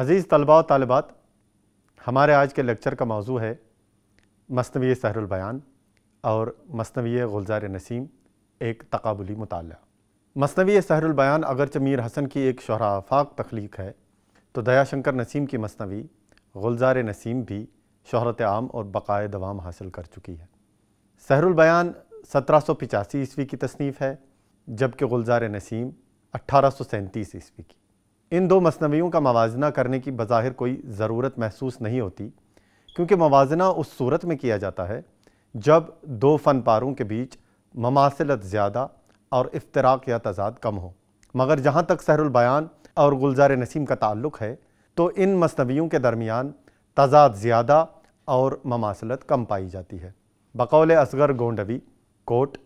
अज़ीज़ तलबा और तलबात हमारे आज के लेक्चर का मौजू है मसनवी सहरबयान और मसनवी गुलजार नसीम एक तकबली मताल मसनवी सहरबयान अगरच मीर हसन की एक शहरा आफाक तख्लीक है तो दया शंकर नसीम की मसनवी गुलजार नसीम भी शहरत आम और बकाए दवाम हासिल कर चुकी है सहरबयान सत्रह सौ पिचासी ईस्वी की तसनीफ़ है जबकि गुलजार नसीम अट्ठारह सौ सैंतीस ईस्वी की इन दो मसनवियों का मवाजना करने की बज़ाहिर कोई ज़रूरत महसूस नहीं होती क्योंकि मवाजना उस सूरत में किया जाता है जब दो फन पारों के बीच ममासिलत ज़्यादा और इफ्तराक या तजाद कम हो मगर जहाँ तक सहरुलबयान और गुलजार नसीम का ताल्लुक है तो इन मसनवियों के दरमियान तजाद ज़्यादा और ममासिलत कम पाई जाती है बकौल असगर गोंडवी कोट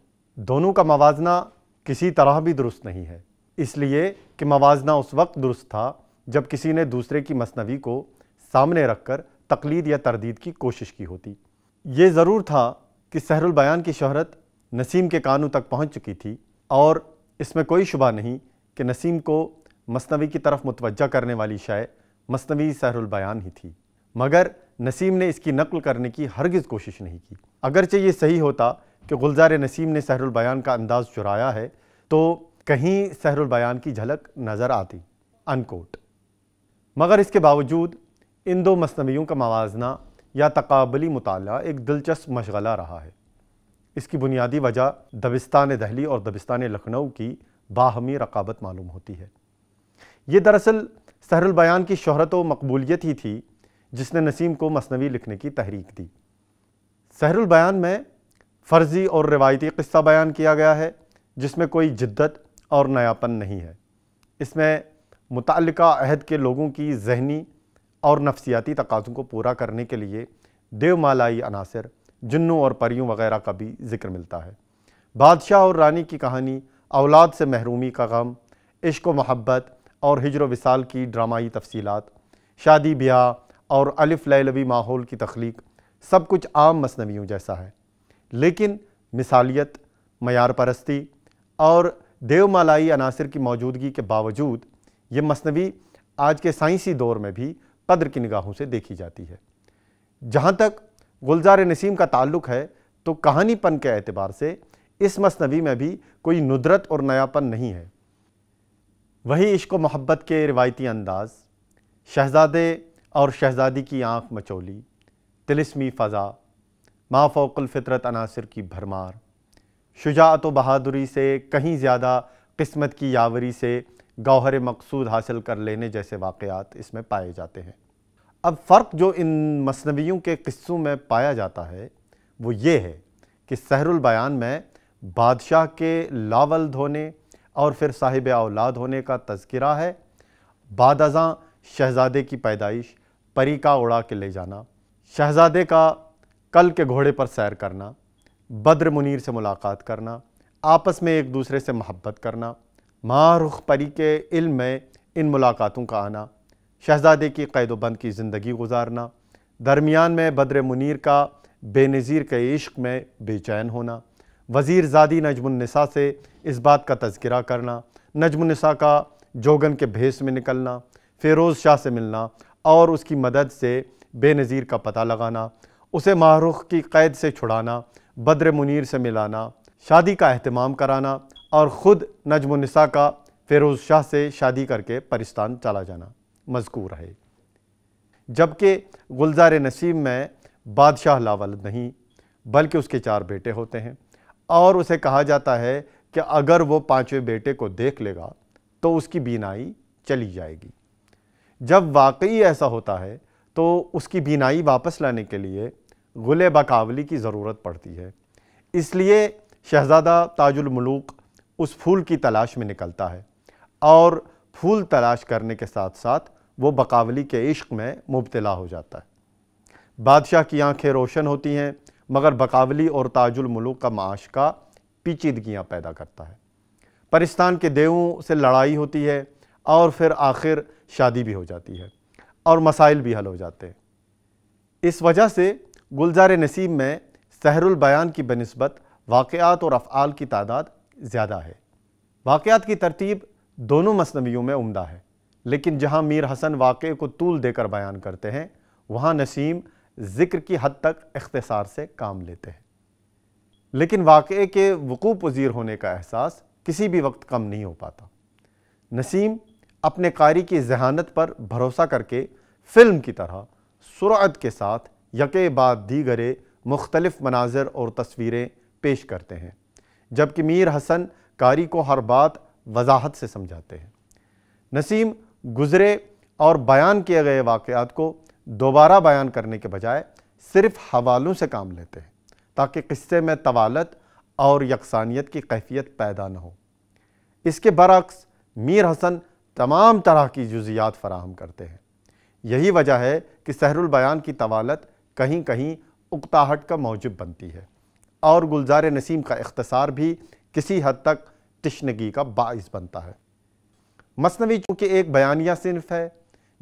दोनों का मवाजना किसी तरह भी दुरुस्त नहीं है इसलिए कि मवाजना उस वक्त दुरुस्त था जब किसी ने दूसरे की मसनवी को सामने रखकर तकलीद या तरदीद की कोशिश की होती ये ज़रूर था कि सहरुल बयान की शहरत नसीम के कानों तक पहुंच चुकी थी और इसमें कोई शुबा नहीं कि नसीम को मसनवी की तरफ मुतवजा करने वाली शाय मसनवी सहरुल बयान ही थी मगर नसीम ने इसकी नकल करने की हरगिज़ कोशिश नहीं की अगरचे ये सही होता कि गुलजार नसीम ने सहरुल बयान का अंदाज़ चुराया है तो कहीं सहरुल बयान की झलक नज़र आती अनकोट मगर इसके बावजूद इन दो मसनवियों का मवाजना या तकबली मताल एक दिलचस्प मशगला रहा है इसकी बुनियादी वजह दबिस्तान दहली और दबिस्तान लखनऊ की बाहमी रकाबत मालूम होती है ये दरअसल सहरुल बयान की शहरत व मकबूलियत ही थी जिसने नसीम को मसनवी लिखने की तहरीक दी सहरुल बयान में फ़र्ज़ी और रिवायती किस्सा बयान किया गया है जिसमें कोई जिद्दत और नयापन नहीं है इसमें मुतल अहद के लोगों की जहनी और नफसियाती तकाज़ों को पूरा करने के लिए देवमालाई अनासर जुन्नों और परियों वगैरह का भी जिक्र मिलता है बादशाह और रानी की कहानी औलाद से महरूमी का गम इश्क मोहब्बत और हिजर विसाल की ड्रामाई तफसीत शादी ब्याह और अलिफ लैलवी माहौल की तख्लीक सब कुछ आम मसनवियों जैसा है लेकिन मिसालियत मैार और देवमालाई अनासर की मौजूदगी के बावजूद ये मसनवी आज के साइंसी दौर में भी पद्र की निगाहों से देखी जाती है जहाँ तक गुलजार नसीम का ताल्लुक है तो कहानीपन के अतबार से इस मसनवी में भी कोई नुदरत और नयापन नहीं है वही इश्क मोहब्बत के रिवायती अंदाज शहजादे और शहजादी की आँख मचोली तिलस्मी फ़ज़ा माफ़ोकल अनासर की भरमार शुजात व बहादुरी से कहीं ज़्यादा किस्मत की यावरी से गौहर मकसूद हासिल कर लेने जैसे वाक़ात इसमें पाए जाते हैं अब फ़र्क जो इन मसनवियों के किस्सों में पाया जाता है वो ये है कि सहरुल बयान में बादशाह के लावल धोने और फिर साहिब औलाद होने का तस्करा है बाद अजा शहज़ादे की पैदाइश परी का उड़ा के ले जाना शहज़ादे का कल के घोड़े पर सैर करना बद्र मुनीर से मुलाकात करना आपस में एक दूसरे से महब्बत करना माँ रुख परी के इल्म में इन मुलाकातों का आना शहजादे की कैदोबंद की ज़िंदगी गुजारना दरमियान में बद्र मुनीर का बेनज़ीर के इश्क में बेचैन होना वज़ीर ज़ादी नजमुनसा से इस बात का तस्करा करना नजमुनसा का जोगन के भेस में निकलना फ़िरोज़ शाह से मिलना और उसकी मदद से बेनज़ीर का पता लगाना उसे माहरुख की कैद से छुड़ाना बद्र मुनीर से मिलाना शादी का अहतमाम कराना और ख़ुद नजमनसा का फेरोज शाह से शादी करके परिस्तान चला जाना मजकूर है जबकि गुलजार नसीब में बादशाह लावल नहीं बल्कि उसके चार बेटे होते हैं और उसे कहा जाता है कि अगर वो पाँचवें बेटे को देख लेगा तो उसकी बीनाई चली जाएगी जब वाकई ऐसा होता है तो उसकी बीनाई वापस लाने के लिए गुल बकावली की ज़रूरत पड़ती है इसलिए शहज़ादा ताजुलमलूक उस फूल की तलाश में निकलता है और फूल तलाश करने के साथ साथ वो बकावली के इश्क में मुबतला हो जाता है बादशाह की आंखें रोशन होती हैं मगर बकावली और ताजुलमलूक का माश का पीचीदगियाँ पैदा करता है परिस्तान के देवों से लड़ाई होती है और फिर आखिर शादी भी हो जाती है और मसाइल भी हल हो जाते हैं इस वजह से गुलजार नसीब में सहरुल बयान की बनस्बत वाक़ात और अफ़ाल की तादाद ज़्यादा है वाक़ात की तरतीब दोनों मसनवियों में उमदा है लेकिन जहाँ मीर हसन वाक़े को तूल देकर बयान करते हैं वहाँ नसीम ज़िक्र की हद तक अख्तसार से काम लेते हैं लेकिन वाक़े के वकूफ़ पजीर होने का एहसास किसी भी वक्त कम नहीं हो पाता नसीम अपने कारी की जहानत पर भरोसा करके फ़िल्म की तरह सुरअत के साथ यके बाद दीगरे मुख्तलिफ़ मनाजर और तस्वीरें पेश करते हैं जबकि मीर हसन कारी को हर बात वजाहत से समझाते हैं नसीम गुज़रे और बयान किए गए वाक़ात को दोबारा बयान करने के बजाय सिर्फ हवालों से काम लेते हैं ताकि किस्से में तवालत और यकसानियत की कैफियत पैदा न हो इसके बरक्स मीर हसन तमाम तरह की जुजियात फराहम करते हैं यही वजह है कि सहरुल बयान की तवालत कहीं कहीं उकताहट का मौजब बनती है और गुलजार नसीम का अख्तसार भी किसी हद तक तशनगी का बायस बनता है मसनवी चूँकि एक बयानिया सिर्फ है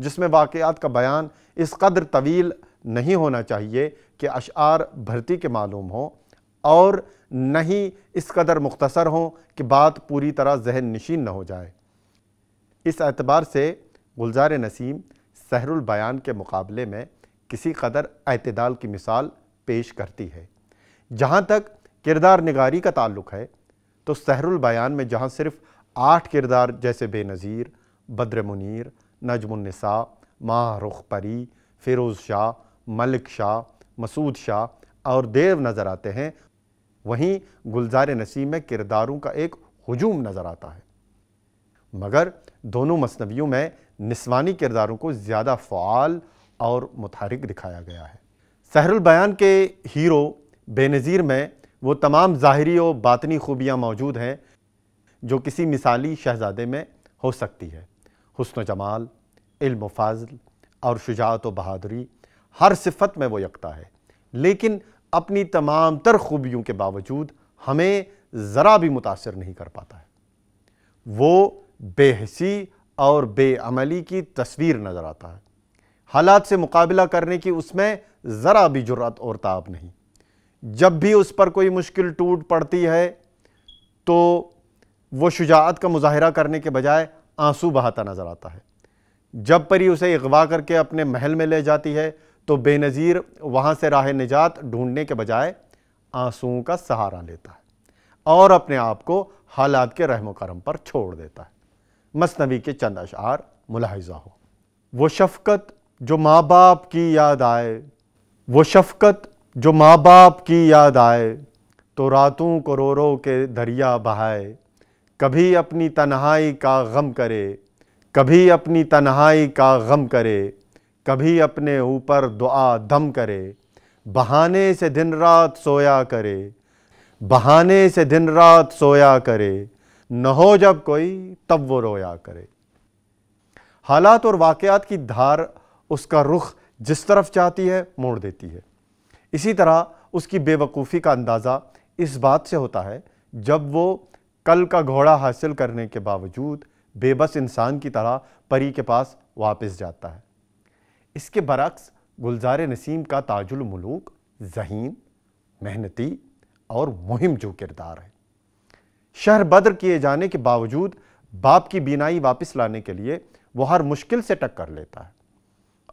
जिसमें वाक़ात का बयान इस कदर तवील नहीं होना चाहिए कि अशार भर्ती के मालूम हों और न ही इस कदर मुख्तसर हों कि बात पूरी तरह जहन नशीन न हो जाए इस एतबार से गुलजार नसीम सहरुल बयान के मुकाबले में किसी कदर अतदाल की मिसाल पेश करती है जहाँ तक किरदार निगारी का ताल्लुक है तो सहरुल बयान में जहाँ सिर्फ आठ किरदार जैसे बेनज़ीर बद्र मुनीर नजमनसा माह रुख परी फिरोज़ शाह मलिक शाह मसूद शाह और देव नज़र आते हैं वहीं गुलजार नसीम में किरदारों का एक हजूम नज़र आता है मगर दोनों मसनवियों में निस्वानी किरदारों को ज़्यादा फ़ाल और मुतहरक दिखाया गया है सहरुल बयान के हीरो बेनज़ीर में वो तमाम ज़ाहरी और बातनी खूबियाँ मौजूद हैं जो किसी मिसाली शहजादे में हो सकती है हसन जमाल इल्म फाजल और शुजात व बहादुरी हर सिफत में वो यकता है लेकिन अपनी तमाम तर खूबियों के बावजूद हमें ज़रा भी मुतासर नहीं कर पाता है वो बेहसी और बेअमली की तस्वीर नज़र आता है हालात से मुकाबला करने की उसमें ज़रा भी जुरात और ताब नहीं जब भी उस पर कोई मुश्किल टूट पड़ती है तो वो शुजात का मुजाहरा करने के बजाय आंसू बहाता नज़र आता है जब परी उसे अगवा करके अपने महल में ले जाती है तो बेनज़ीर वहाँ से राह निजात ढूंढने के बजाय आंसुओं का सहारा लेता है और अपने आप को हालात के रहम करम पर छोड़ देता है मसनवी के चंद अशार मुलाजा हो वो शफकत जो माँ बाप की याद आए वो शफकत जो माँ बाप की याद आए तो रातों को रो रो के दरिया बहाए कभी अपनी तन्हाई का गम करे कभी अपनी तन्हाई का गम करे कभी अपने ऊपर दुआ दम करे बहाने से दिन रात सोया करे बहाने से दिन रात सोया करे न हो जब कोई तब वो रोया करे हालात और वाक़ात की धार उसका रुख जिस तरफ चाहती है मोड़ देती है इसी तरह उसकी बेवकूफ़ी का अंदाज़ा इस बात से होता है जब वो कल का घोड़ा हासिल करने के बावजूद बेबस इंसान की तरह परी के पास वापस जाता है इसके बरक्स गुलजार नसीम का ताजुलमलूक जहीन मेहनती और मुहिम जो किरदार है शहर बद्र किए जाने के बावजूद बाप की बीनाई वापस लाने के लिए वो हर मुश्किल से टक्कर लेता है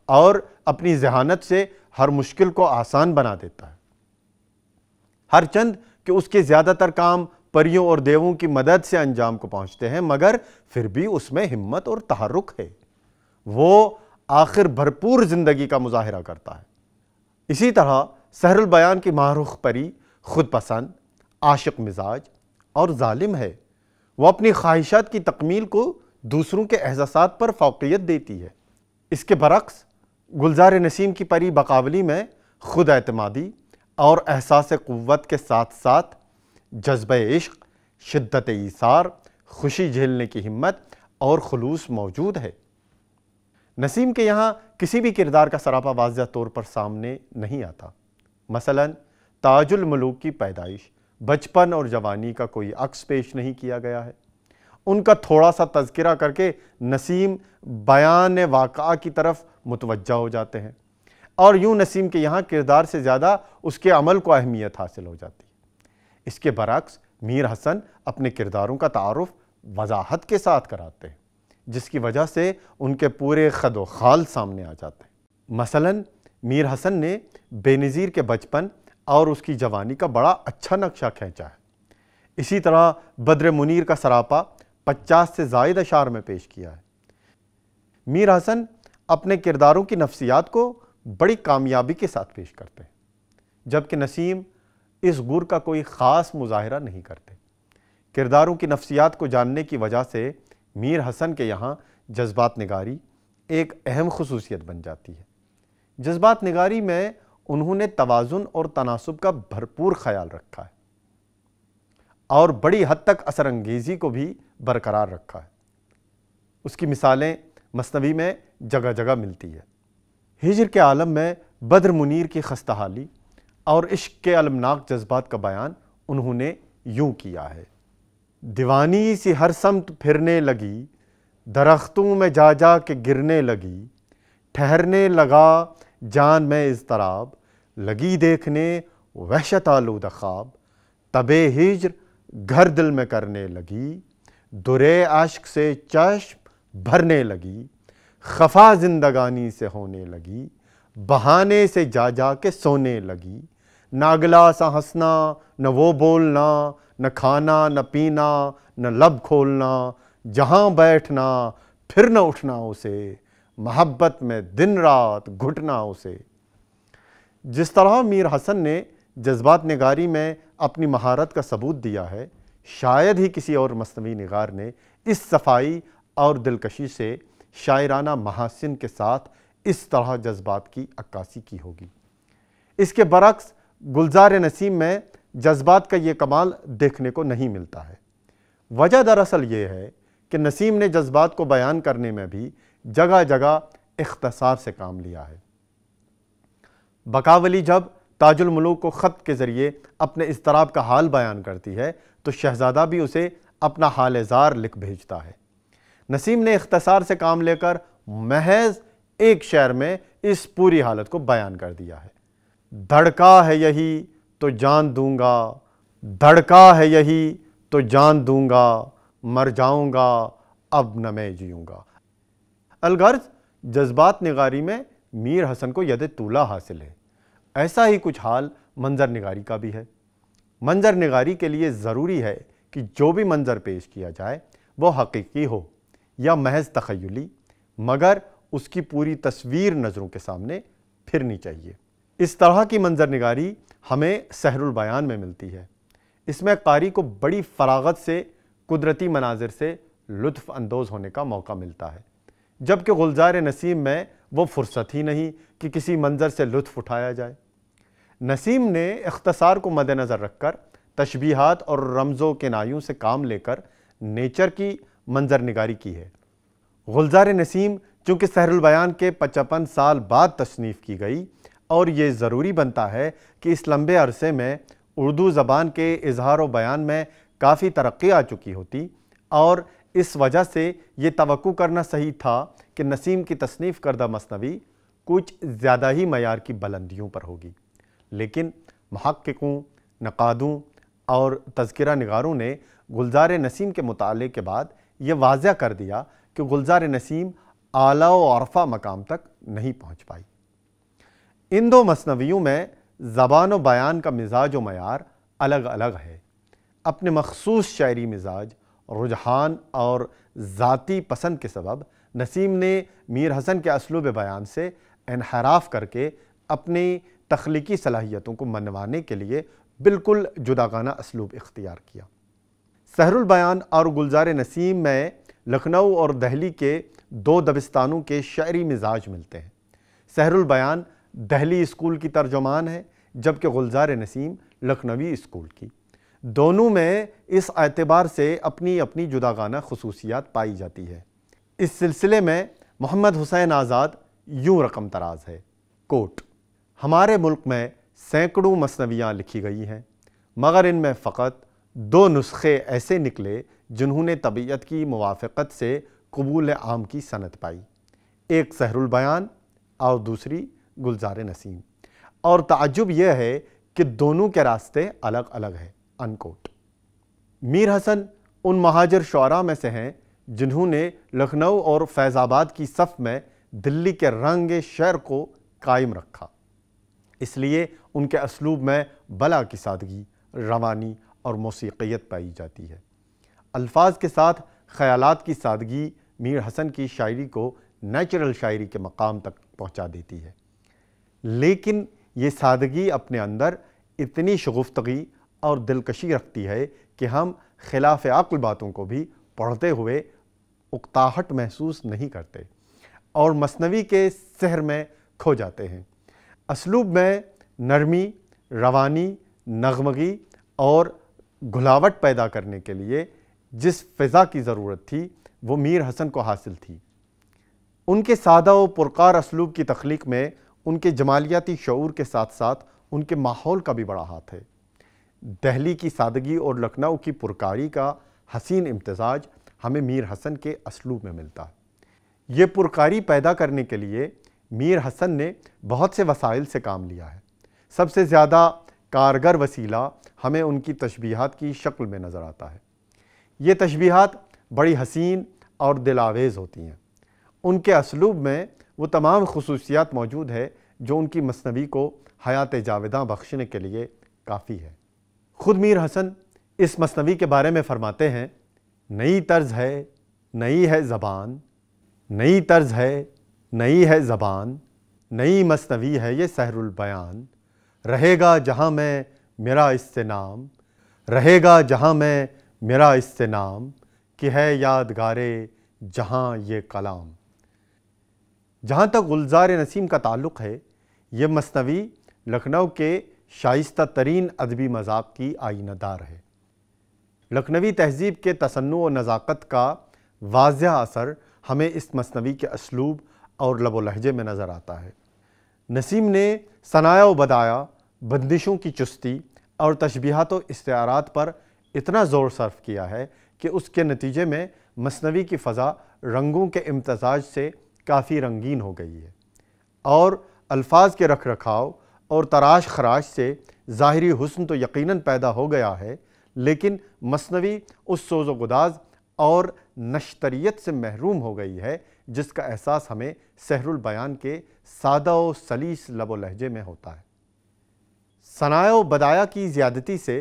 और अपनी जहानत से हर मुश्किल को आसान बना देता है हर चंद कि उसके ज़्यादातर काम परियों और देवों की मदद से अंजाम को पहुंचते हैं मगर फिर भी उसमें हिम्मत और तहारुक है वो आखिर भरपूर ज़िंदगी का मुजाहरा करता है इसी तरह सहरुल बयान की माहरुख परी खुद पसंद आशिक मिजाज और ालिम है वह अपनी ख्वाहिशात की तकमील को दूसरों के एहसास पर फोकियत देती है इसके बरक्स गुलजार नसीम की परी बकावली में खुद अतमादी और एहसास क़वत के साथ साथ जज्ब इश्क शिद्दत ईसार खुशी झेलने की हिम्मत और खलूस मौजूद है नसीम के यहाँ किसी भी किरदार का सरापा वाजह तौर पर सामने नहीं आता मसलन ताजुल मलूक की पैदाइश बचपन और जवानी का कोई अक्स पेश नहीं किया गया है उनका थोड़ा सा तस्करा करके नसीम बयान वाक़ा की तरफ मुतवजा हो जाते हैं और यूँ नसीम के यहाँ किरदार से ज़्यादा उसके अमल को अहमियत हासिल हो जाती है इसके बरक्स मीर हसन अपने किरदारों का तारफ़ वजाहत के साथ कराते हैं जिसकी वजह से उनके पूरे खद व खाल सामने आ जाते हैं मसलन मीर हसन ने बेनज़ीर के बचपन और उसकी जवानी का बड़ा अच्छा नक्शा खींचा है इसी तरह बद्र मुनीर का सरापा पचास से जायद अशार में पेश किया है मीर हसन अपने किरदारों की नफसियात को बड़ी कामयाबी के साथ पेश करते हैं जबकि नसीम इस गुर का कोई ख़ास मुजाहरा नहीं करते किरदारों की नफसियात को जानने की वजह से मीर हसन के यहाँ जज्बात नगारी एक अहम खसूसियत बन जाती है जज्बात नगारी में उन्होंने तोज़ुन और तनासब का भरपूर ख्याल रखा है और बड़ी हद तक असरंगेज़ी को भी बरकरार रखा है उसकी मिसालें मसनवी में जगह जगह मिलती है हिजर के आलम में बद्र मुनीर की खस्ताहाली और इश्क के अलमनाक जज्बात का बयान उन्होंने यूँ किया है दीवानी सी हर समत फिरने लगी दरख्तों में जा जा के गिरने लगी ठहरने लगा जान में इजतराब लगी देखने वहशत आलूद ख्वाब तबे हिजर घर दिल में करने लगी दुरे आश्क से चश्म भरने लगी खफा जिंदगानी से होने लगी बहाने से जा जा के सोने लगी नागला सा हंसना न वो बोलना न खाना न पीना न लब खोलना जहाँ बैठना फिर न उठना उसे मोहब्बत में दिन रात घुटना उसे जिस तरह मीर हसन ने जज्बात नगारी में अपनी महारत का सबूत दिया है शायद ही किसी और मसनवी नगार ने इस सफाई और दिलकशी से शायराना महासिन के साथ इस तरह जज्बात की अक्कासी की होगी इसके बरक्स गुलजार नसीम में जज्बात का ये कमाल देखने को नहीं मिलता है वजह दरअसल ये है कि नसीम ने जज्बात को बयान करने में भी जगह जगह इख्तसार से काम लिया है बकावली जब ताजुलमलूक को ख़त के ज़रिए अपने इसतराब का हाल बयान करती है तो शहज़ादा भी उसे अपना हाल ज़ार लिख भेजता है नसीम ने इख्तसार से काम लेकर महज एक शहर में इस पूरी हालत को बयान कर दिया है धड़का है यही तो जान दूंगा धड़का है यही तो जान दूंगा मर जाऊंगा अब न मैं जीऊँगा अलगर्ज जज्बात निगारी में मीर हसन को यद तूला हासिल है ऐसा ही कुछ हाल मंजर निगारी का भी है मंजर निगारी के लिए ज़रूरी है कि जो भी मंज़र पेश किया जाए वो हकीकी हो या महज तखयली मगर उसकी पूरी तस्वीर नज़रों के सामने फिरनी चाहिए इस तरह की मंजर निगारी हमें सहरुल बयान में मिलती है इसमें कारी को बड़ी फरागत से कुदरती मनाजिर से लुत्फ़ अंदोज़ होने का मौका मिलता है जबकि गुलजार नसीम में वो फुर्सत ही नहीं कि किसी मंज़र से लुत्फ़ उठाया जाए नसीम ने अख्तसार को मद्नज़र रखकर तशबीहात और रमज़ों के नायों से काम लेकर नेचर की मंजर निगारी की है गुलजार नसीम चूँकि सहरबयान के पचपन साल बाद तसनीफ़ की गई और ये ज़रूरी बनता है कि इस लंबे अरसे में उर्दू ज़बान के इजहार बयान में काफ़ी तरक्की आ चुकी होती और इस वजह से ये तो करना सही था कि नसीम की तसनीफ़ करदा मसनवी कुछ ज़्यादा ही मैार की बुलंदियों पर होगी लेकिन महक्कों नकादों और तस्करा नगारों ने गुलजार नसीम के मुताल के बाद ये वाजह कर दिया कि गुलजार नसीम आला औरफा मकाम तक नहीं पहुँच पाई इन दो मसनवियों में ज़बान व बयान का मिजाज व मैार अलग अलग है अपने मखसूस शायरी मिजाज रुझान और ज़ाती पसंद के सबब नसीम ने मीर हसन के असलूब बयान से इनहराफ करके अपनी तख्लीकी सलाहियतों को मनवाने के लिए बिल्कुल जुदागाना असलूब इख्तियार किया सहरुल बयान और गुलजार नसीम में लखनऊ और दहली के दो दबिस्तानों के शायरी मिजाज मिलते हैं सहरुल बयान दहली स्कूल की तर्जुमान है जबकि गुलजार नसीम लखनवी स्कूल की दोनों में इस एतबार से अपनी अपनी जुदागाना खसूसियात पाई जाती है इस सिलसिले में मोहम्मद हुसैन आज़ाद यूं रकम तराज है कोट हमारे मुल्क में सैकड़ों मसनवियाँ लिखी गई हैं मगर इनमें फ़कत दो नुस्खे ऐसे निकले जिन्होंने तबीयत की मुवाफ़त से कबूल आम की सनत पाई एक सहरुल बयान और दूसरी गुलजार नसीम और ताजुब यह है कि दोनों के रास्ते अलग अलग हैं अनकोट मीर हसन उन महाजर शरा में से हैं जिन्होंने लखनऊ और फैज़ाबाद की सफ में दिल्ली के रंग शहर को कायम रखा इसलिए उनके असलूब में बला की सादगी रवानी और मौसीकीत पाई जाती है अल्फाज के साथ ख्यालात की सादगी मीर हसन की शायरी को नेचुरल शायरी के मकाम तक पहुंचा देती है लेकिन ये सादगी अपने अंदर इतनी शगुफ्तगी और दिलकशी रखती है कि हम खिलाफ अक्ल बातों को भी पढ़ते हुए उकताहट महसूस नहीं करते और मसनवी के शहर में खो जाते हैं असलूब में नरमी रवानी नगमगी और घुलावट पैदा करने के लिए जिस फ़िज़ा की ज़रूरत थी वो मीर हसन को हासिल थी उनके सादा व पुरकार असलूब की तख्लीक में उनके जमालियाती शूर के साथ साथ उनके माहौल का भी बड़ा हाथ है दहली की सादगी और लखनऊ की पुरकारी का हसीन इम्तजाज हमें मीर हसन के असलूब में मिलता है ये पुरकारी पैदा करने के लिए मीर हसन ने बहुत से वसाइल से काम लिया है सबसे ज़्यादा कारगर वसीला हमें उनकी तशबीहात की शक्ल में नज़र आता है ये तशबीहात बड़ी हसीन और दिलावेज़ होती हैं उनके असलूब में वो तमाम खसूसियात मौजूद है जो उनकी मसनवी को हयात जावेदा बख्शने के लिए काफ़ी है ख़ुद मीर हसन इस मसनवी के बारे में फ़रमाते हैं नई तर्ज है नई है ज़बान नई तर्ज है नई है ज़बान नई मसनवी है ये सहरुल बयान रहेगा जहाँ मैं मेरा इससे नाम रहेगा जहाँ मैं मेरा इससे नाम कि है यादगारे जहाँ ये कलाम जहाँ तक गुलजार नसीम का ताल्लुक़ है ये मसनवी लखनऊ के शाइस्ता तरीन अदबी मज़ाब की आइनादार है लखनवी तहजीब के तसन व नज़ाकत का वाजह असर हमें इस मसनवी के असलूब और लबो लहजे में नज़र आता है नसीम ने सनाया व बदाया बंदिशों की चुस्ती और तशबीहात व इस्तारात पर इतना ज़ोर सर्फ किया है कि उसके नतीजे में मसनवी की फ़ज़ा रंगों के इम्तजाज से काफ़ी रंगीन हो गई है और अल्फाज के रख रखाव और तराश खराश से ज़ाहरी हुस्न तो यकीनन पैदा हो गया है लेकिन मसनवी उस सोज़ो गुदाज और नशतरीत से महरूम हो गई है जिसका एहसास हमें सहरुल बयान के सादा व सलीस लबो लहजे में होता है सनाए व बदाया की ज़्यादती से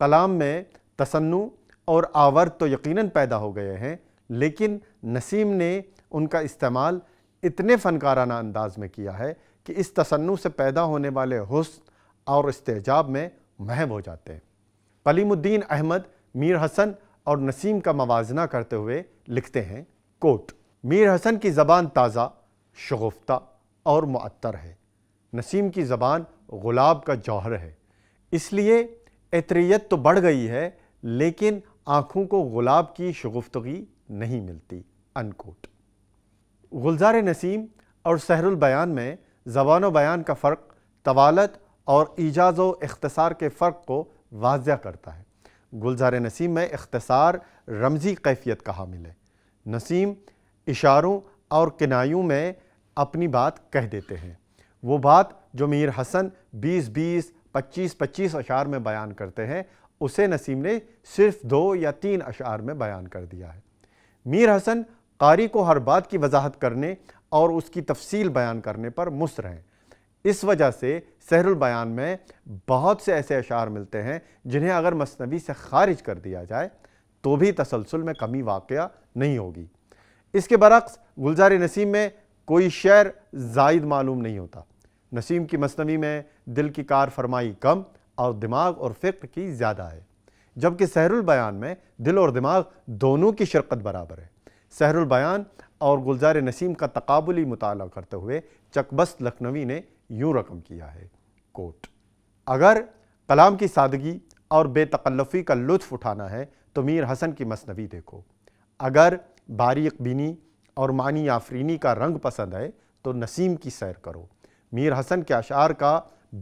कलाम में तसन्नु और आवर्त तो यकीनन पैदा हो गए हैं लेकिन नसीम ने उनका इस्तेमाल इतने फ़नकाराना अंदाज में किया है कि इस तसन्नु से पैदा होने वाले हसन और इस्तेजाब में महब हो जाते हैं पलीमुद्दीन अहमद मीर हसन और नसीम का मवाजना करते हुए लिखते हैं कोट मीर हसन की ज़बान ताज़ा शगुफ्ता और मअतर है नसीम की ज़बान गुलाब का जौहर है इसलिए एतरीत तो बढ़ गई है लेकिन आँखों को गुलाब की शगुफ्तगी नहीं मिलती अनकोट गुलजार नसीम और सहरुल बयान में जबान बयान का फ़र्क तवालत और इजाज़ व अख्तसार के फ़र्क को वाजह करता है गुलजार नसीम में अख्तसार रमज़ी कैफियत का हामिल है नसीम इशारों और किनायों में अपनी बात कह देते हैं वो बात जो मीर हसन 20-20, 25-25 अशार में बयान करते हैं उसे नसीम ने सिर्फ दो या तीन अशार में बयान कर दिया है मीर हसन कारी को हर बात की वजाहत करने और उसकी तफसील बयान करने पर मुसर हैं इस वजह से सहरुल बयान में बहुत से ऐसे अशार मिलते हैं जिन्हें अगर मसनवी से खारिज कर दिया जाए तो भी तसलसल में कमी वाक़ नहीं होगी इसके बरक्स गुलजार नसीम में कोई शेर जायद मालूम नहीं होता नसीम की मसनवी में दिल की कार फरमाई कम और दिमाग और फ़िक्र की ज़्यादा है जबकि सहरुल बयान में दिल और दिमाग दोनों की शिरकत बराबर है सहरुल बयान और गुलजार नसीम का तकबुली मुताल करते हुए चकबस्त लखनवी ने यूं रकम किया है कोट अगर कलाम की सादगी और बेतकल्लफ़ी का लुत्फ़ उठाना है तो मीर हसन की मसनवी देखो अगर बारीक बीनी और मानी आफरीनी का रंग पसंद है तो नसीम की सैर करो मीर हसन के अशार का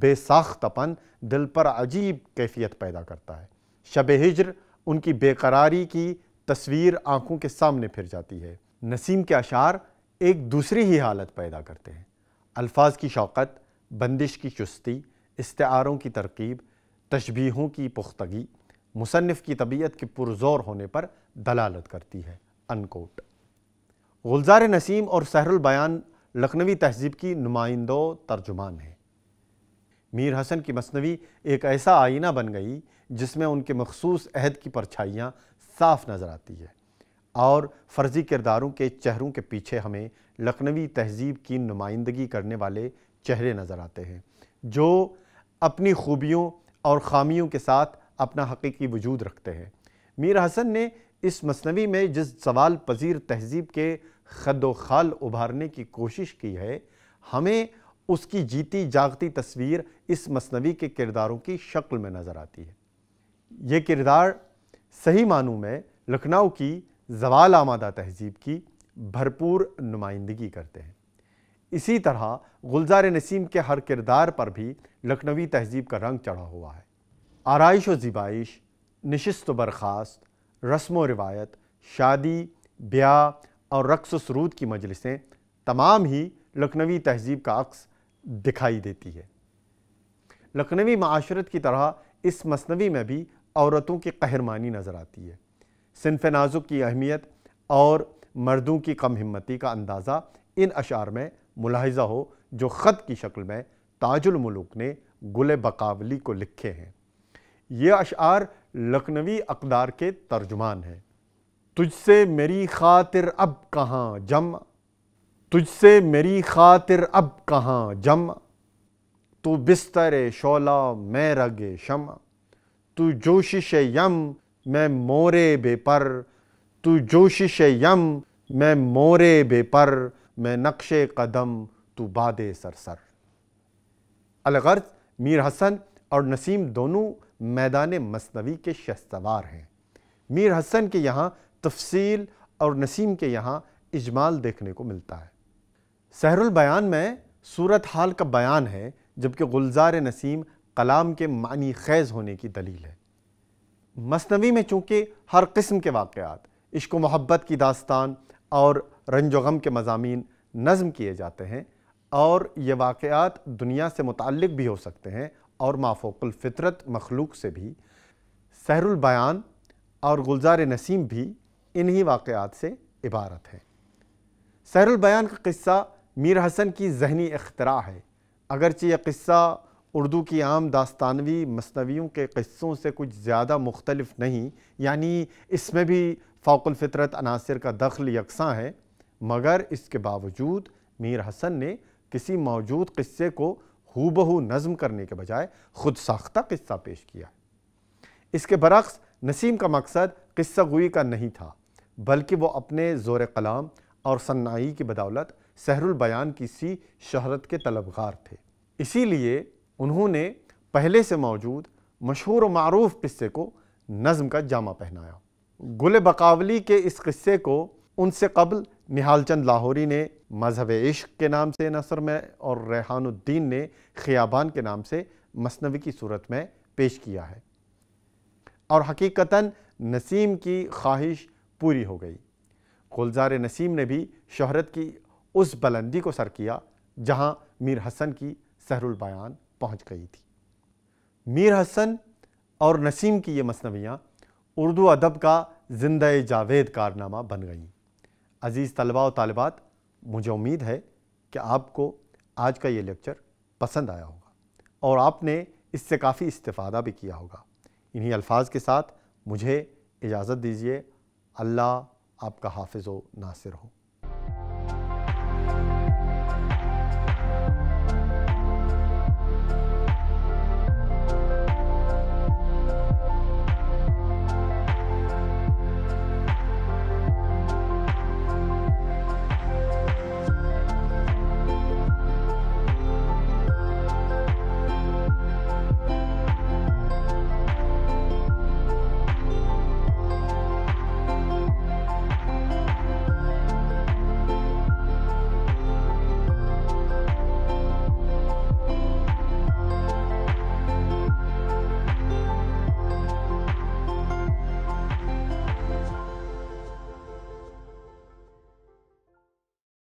बेसाख्तपन दिल पर अजीब कैफियत पैदा करता है शब हिजर उनकी बेकरारी की तस्वीर आंखों के सामने फिर जाती है नसीम के अशार एक दूसरी ही हालत पैदा करते हैं अल्फाज की शौकत बंदिश की चुस्ती इस्तारों की तरकीब तशबीहों की पुख्तगी मुसनफ़ की तबीयत के पुरजोर होने पर दलालत करती है अनकोट गुलजार नसीम और सहरुल बयान लखनवी तहजीब की नुमाइंदो तर्जुमान हैं मीर हसन की मसनवी एक ऐसा आईना बन गई जिसमें उनके मखसूस अहद की परछाइयाँ साफ नज़र आती है और फ़र्जी किरदारों के चेहरों के पीछे हमें लखनवी तहजीब की नुमाइंदगी करने वाले चेहरे नज़र आते हैं जो अपनी खूबियों और ख़ामियों के साथ अपना हकीकी वजूद रखते हैं मीर हसन ने इस मसनवी में जिस सवाल पजीर तहजीब के खद खाल उभारने की कोशिश की है हमें उसकी जीती जागती तस्वीर इस मसनवी के किरदारों की शक्ल में नज़र आती है ये किरदार सही मानू में लखनऊ की जवाल आमादा तहजीब की भरपूर नुमाइंदगी करते हैं इसी तरह गुलजार नसीम के हर किरदार पर भी लखनवी तहजीब का रंग चढ़ा हुआ है आरइश व ज़िबाइश नशस्त बर्खास्त रस्म व रिवायत शादी ब्याह और रक्स सरूद की मजलिसें तमाम ही लखनवी तहजीब का अक्स दिखाई देती है लखनवी माशरत की तरह इस मसनवी में भी औरतों की कहरमानी नज़र आती है सिनफ नाजुक की अहमियत और मर्दों की कम हिम्मती का अंदाज़ा इन अशार में मुलाहजा हो जो ख़त की शक्ल में ताजुलमलूक ने गुल बकावली को लिखे हैं ये अशार लखनवी अकदार के तर्जुमान हैं तुझसे मेरी खातिर अब कहाँ जम तुझसे मेरी खातिर अब कहाँ जम तू बिस्तर शोला मैं रगे शम तू जोशिश यम मैं मोरे बेपर तू जोशिश यम मैं मोरे बेपर मैं नक्श कदम तो बाद सरसर अलगर्ज मीर हसन और नसीम दोनों मैदान मसनवी के शस्तवार हैं मीर हसन के यहाँ तफसील और नसीम के यहाँ इजमाल देखने को मिलता है सहरुल बयान में सूरत हाल का बयान है जबकि गुलजार नसीम कलाम के मानी खैज होने की दलील है मसनवी में चूँकि हर किस्म के वाक़ात इश्क मोहब्बत की दास्तान और गम के मजामी नज़म किए जाते हैं और ये वाक़ात दुनिया से मुतक भी हो सकते हैं और माफोकलफ़ितरत मखलूक से भी सहरुलबयान और गुलजार नसीम भी इन्हीं वाक़ात से इबारत हैं सहरुलबयान का किस्सा मीर हसन की जहनी अख्तरा है अगरचे यह किस्सा उर्दू की आम दास्तानवी मसनवियों के किस्सों से कुछ ज़्यादा मुख्तलफ नहीं यानी इसमें भी फ़ौकलफ़ितरत अनासर का दखल यकसा है मगर इसके बावजूद मीर हसन ने किसी मौजूद किस्से को हूबहू नज़म करने के बजाय खुद साख्ता किस्सा पेश किया इसके बरक्स नसीम का मकसद किस्सा गुई का नहीं था बल्कि वो अपने ज़ोर कलाम और सन्नाई की बदौलत सहरुल बयान की सी शहरत के तलबगार थे इसीलिए उन्होंने पहले से मौजूद मशहूर और मरूफ किस्से को नज़म का जामा पहनाया गुल बकावली के इस किस्से को उनसे कबल निहाल चंद लाहौरी ने मजहब इश्क के नाम से नसर में और रेहानुद्दीन ने ख़ियाबान के नाम से मसनवी की सूरत में पेश किया है और हकीकता नसीम की ख्वाहिश पूरी हो गई गुलजार नसीम ने भी शहरत की उस बुलंदी को सर किया जहाँ मीर हसन की बयान पहुँच गई थी मीर हसन और नसीम की ये मसनवियाँ उर्दू अदब का जिंदा जावेद कारनामा बन गईं अज़ीज़ तलबा और तलबात मुझे उम्मीद है कि आपको आज का ये लेक्चर पसंद आया होगा और आपने इससे काफ़ी इस्तेफादा भी किया होगा इन्हीं अल्फाज के साथ मुझे इजाज़त दीजिए अल्लाह आपका हाफिज़ व नासिर हो